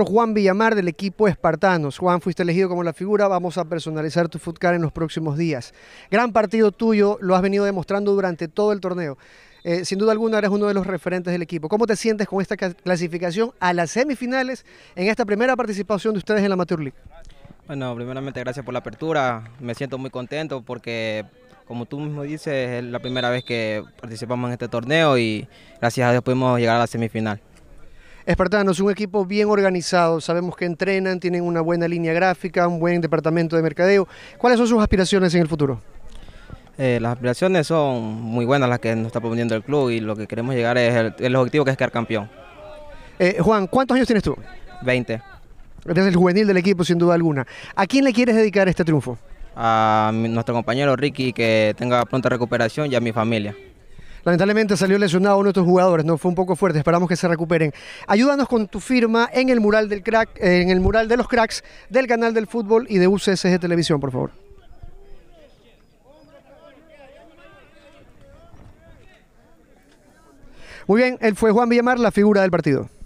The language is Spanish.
Juan Villamar del equipo Espartanos. Juan, fuiste elegido como la figura, vamos a personalizar tu futcar en los próximos días. Gran partido tuyo, lo has venido demostrando durante todo el torneo. Eh, sin duda alguna eres uno de los referentes del equipo. ¿Cómo te sientes con esta clasificación a las semifinales en esta primera participación de ustedes en la Amateur League? Bueno, primeramente gracias por la apertura, me siento muy contento porque como tú mismo dices, es la primera vez que participamos en este torneo y gracias a Dios pudimos llegar a la semifinal. Espartanos, un equipo bien organizado, sabemos que entrenan, tienen una buena línea gráfica, un buen departamento de mercadeo. ¿Cuáles son sus aspiraciones en el futuro? Eh, las aspiraciones son muy buenas las que nos está proponiendo el club y lo que queremos llegar es el, objetivo que es quedar campeón. Eh, Juan, ¿cuántos años tienes tú? 20. Eres el juvenil del equipo, sin duda alguna. ¿A quién le quieres dedicar este triunfo? A nuestro compañero Ricky, que tenga pronta recuperación y a mi familia. Lamentablemente salió lesionado uno de estos jugadores, ¿no? Fue un poco fuerte, esperamos que se recuperen. Ayúdanos con tu firma en el mural del crack, en el mural de los cracks del canal del fútbol y de UCSG Televisión, por favor. Muy bien, él fue Juan Villamar, la figura del partido.